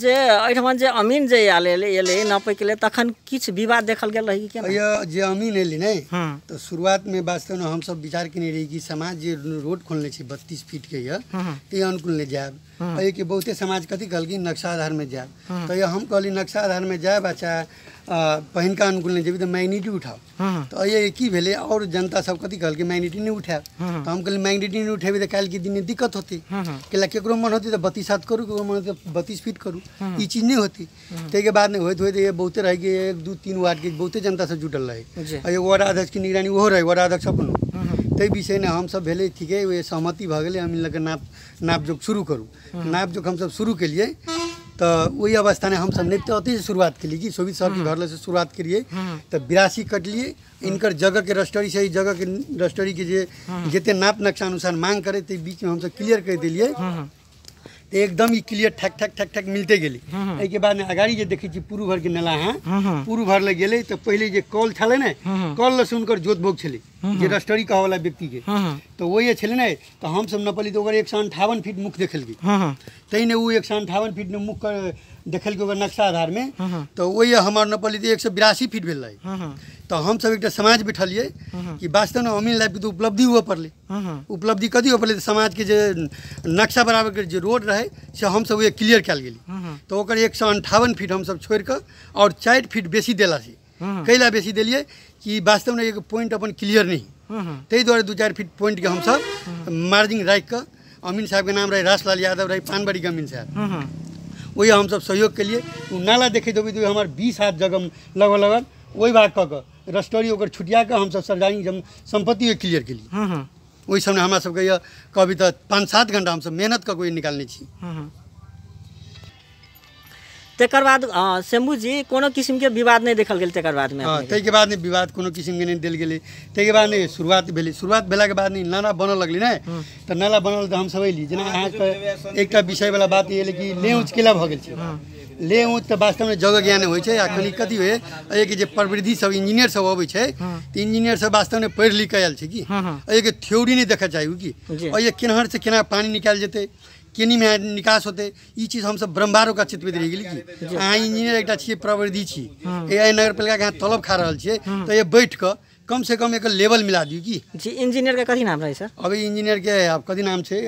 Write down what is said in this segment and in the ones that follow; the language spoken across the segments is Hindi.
जे एठमा जे अमीन जे आले एले नापे के तखन किछ विवाद देखल गेल रही कि ये जे अमीन एली ने तो शुरुआत में वास्तव में हम सब विचार केने रही कि समाज जे रोड खोलने छी 32 फीट के ये ते अनुकूल ले जाब ए के बहुते समाज कथी कहलखिन नक्शा आधार में जाब तो ये हम कहली नक्शा आधार में जाय अच्छा पहिनका अनुकूल नहीं जेबी तो मैग्नेटी उठाओ हाँ, हाँ। तो ये की भेले और जनता सब कथी कहल के मैग्नेटी नहीं उठाए हाँ, तो हम कहल मैग्नेटी नहीं उठेबी तो कल के दिन दिक्कत होती कैला केकरो मन होती तो बत्तीस हाथ करूँ केकरो मन होती तो बत्तीस फीट करूँ ये चीज़ नहीं होती तो के बाद में होते तो ये बहुते रह गए एक दू तीन वार्ड के बहुते जनता से जुटल रहे और एगो वार्ड अध्यक्ष की निगरानी वो रहे वार्ड अध्यक्ष अपन ते विषय में हम सब ठीक है सहमति भा गए हम इनके नाप नाप जोक शुरू करूँ नाप हम सब शुरू के लिए तो वही अवस्था ने हम सब नृत्य शुरुआत के लिए सोभित सर के हम्म। घर से शुरुआत करिए हम्म। तो बिरासी कटलिए इनकर जगह के रस्टरी से जगह के रस्टरी के जे हम्म। जितने नाप नक्शा अनुसार मांग करे तो बीच में हम सब क्लियर कर दिलिए एकदम ही क्लियर ठक ठक ठक ठक मिलते गए हम्म, हम्म। एके बाद में अगाड़ी जे देखे पूर्व भर के नला है हाँ? हम्म, पूर्व भर ले गए तो पहले जो कल छे ना कल ले सुनकर जोत भोग छले जे रस्टरी कहा वाला व्यक्ति के तो वही छे ना तो हम सब नपली तो एक सौ अंठावन फीट मुख देखल गई तई ने सौ अंठावन फीट में मुख देखल नक्शा आधार में तो वही हमारे नपली तो एक सौ बिरासी फीट भेल तो सब एक समाज बैठलिए हम्म हम्म। कि वास्तव में अमीन लाइफके तो उपलब्धि हुए पड़े हम्म उपलब्धि कथी हो पड़े समाज के जे नक्शा के जे रोड रहे से हम सब क्लियर कयल गए तो ओकर एक सौ अंठावन फीट सब छोड़ कर और चार फीट बेसी से कई ला बेसी दिलिए कि वास्तव में एक पॉइंट अपन क्लियर नहीं ते दुआरे दू चार फीट पॉइंट के हम सब मार्जिन राखि के अमीन के नाम रहै रासलाल यादव रहे पानबड़ी अमीन साहब वही हम सब सहयोग के लिए नाला देखे देवी तो हमारे बीस हाथ जगह लगभग लगल वही भाग कह कऽ रस्टोरी ओकर छुटिया हम सब सार्वजनिक सम्पत्ति क्लियर केलियै ओहि हाँ, हाँ। समयमे हमरा सभके यए कहबै पाँच सात घंटा हम सब मेहनत कर कऽ निकालने छी हाँ, तकर बाद शम्भू जी कोनो के विवाद नहीं देखल गेल तकर में हँ ताहिके बाद नहि विवाद कोनो के नहीं देल गेलै ताहिके बाद नहि शुरुआत भेलै शुरुआत के बाद नहीं नाला बनल लगे ने तऽ नाला बनल सब हमसभ अयली जेना अहाँके एकटा वाला बात ये ले कि लेउच केला भऽ गेल ले તો વાસ્તવને तो जगह ज्ञान हो એખન कथी હોય एहिके प्रवृद्धि सब इंजीनियर सब अबै छै इंजीनियर हाँ। सब में पढ़ि लिख आयल कि एहिके थ्योरी नहीं देखऽ चाहिए कि आओर ये केनहरसँ केना पानी निकाल जेतै केनी में निकास होते चीज हम सब ब्रह्मारो का चित्त रह गेली कि अहाँ इंजीनियर एक छे प्रवृद्धि छी हाँ। ए नगर पालिका के अहाँ तलब खा रहा छे तो ये बैठ कर कम से कम एक लेवल मिला दियो कि इंजीनियर के कथी नाम रहे सर अभी इंजीनियर के आप कथी नाम है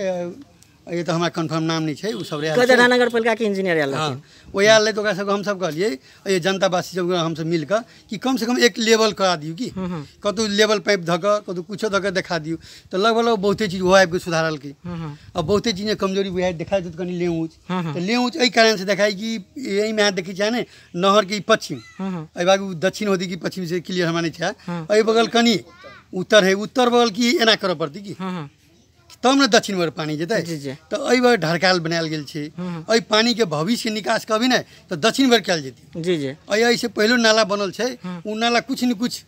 ये तो हमारा कन्फर्म नाम नहीं है उस नगर पालिका के इंजीनियर आयल हाँ वो आयल तो हम सब कहलिए ये जनतावासी सब हम सब मिलकर कि कम से कम एक लेवल करा दियो कि हम्म, हम्म। कतौ लेवल पाइप धक कतु कुछ धक देखा दियो तो लगभग लगभग बहुत चीज वो आबिक सुधारल की हम्म, अब बहुत चीज कमजोरी वह देखा दे कहीं लेऊच तो लेऊच यही कारण से देखा कि यही में देखी जाने नहर के पश्चिम अ बागू दक्षिण होती कि पश्चिम से क्लियर हमारे नहीं है बगल कनी उत्तर है उत्तर बगल की एना करे पड़ती कि तब ना दक्षिण भर पानी जेत तो एहि बेर ढरकाल बनायल पानी के भविष्य निकास के ना तो दक्षिण भर कल जेतै जी जी एहिसँ पहले नाला बनल छै उ नाला कुछ न कुछ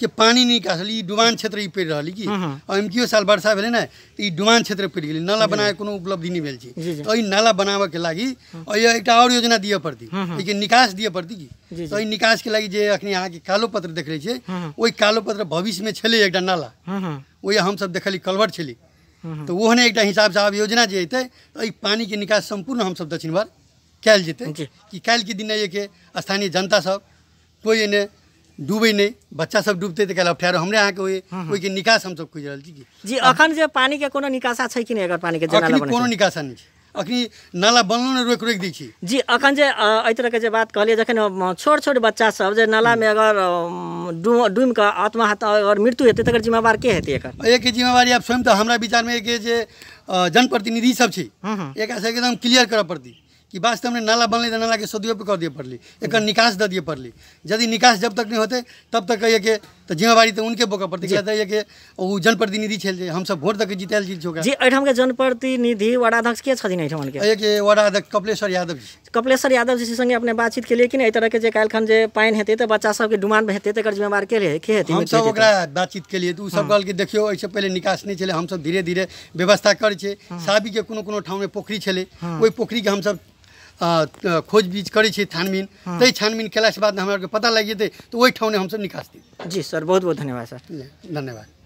के पानी निकास डुबान क्षेत्र ई पड़ि कि एहिमे किओ साल वर्षा भले ना तो डुबान क्षेत्र पड़ गई नाला बनाए को उपलब्धि नहीं भेल नाला बनाब के एहि एक और योजना दिए पड़ती लेकिन निकास दिए पड़ती कि तो निकास के लागि जे अहाँ के कालो पत्र देख रहे वही कालो पत्र में छे एक नाला हम सब देखलियै कलवर छी तो वो ने एक हिसाब से आज योजना जो अतै तो पानी के निकास संपूर्ण हम सब दक्षिण भर कल जेते कि कल के दिन एक स्थानीय जनता सब कोई ने डूबे नहीं बच्चा सब डूबते तो कल अप्ठारो हमरे यहाँ के कोई के निकास हम सब खोज रहा जी अखन जो पानी के कोनो निकासा छै कि नहीं अगर पानी के जनाला कोनो निकासा नहीं अखनी नाला बनलो ने रोक रोक दी जी अखन जे एहि तरह के जे बात कहलिए जखन छोट छोट बच्चा सब जे नाला में हम्म। अगर डूम के आत्महत्या और मृत्यु हेतै तकर जिम्मेवार के हेतै एकर एक जिम्मेवारी आप स्वयं तो हमरा विचार में के जे जनप्रतिनिधि सब छी हम्म, हम्म। एक एकदम क्लियर करे पड़ती कि वास्तव में नाला बनल तो नाला के सदुपयोग कर दिए पड़ली एक निकास द दिए पड़ली यदि निकास जब तक नहीं होते तब तक कहिए के तो जिम्मेवारी तो उनके बोका पड़ती कहते हैं कि वो जनप्रतिनिधि छे हम सब वोट दक जीतल जी होगा जी अठम के जनप्रतिनिधि वार्ड अध्यक्ष के छथिन एठमन के एक वार्ड अध्यक्ष कपिलेश्वर यादव जी कपिलेश्वर यादव जी संगे अपने बातचीत के लिए कि एहि तरह के जे काल्हि जे पानि हेतै तो बच्चा सबके डुमान हेतै तकर जिम्मेवार के लिए के हेतै हम सब ओकरा बातचीत के लिए तो सब कल कि देखियो एहिसँ पहले निकास नहीं छलै हम सब धीरे धीरे व्यवस्था करै छियै साबी के कोनो कोनो ठाम में पोखरी छलै ओहि पोखरी के हम सब खोजबीज करै छी छानबीन तै छानबीन कयलासँ बाद हमरा आरके पता लागि जेतै तऽ ओहि ठाम हमसब निकास दी जी सर बहुत बहुत धन्यवाद सर धन्यवाद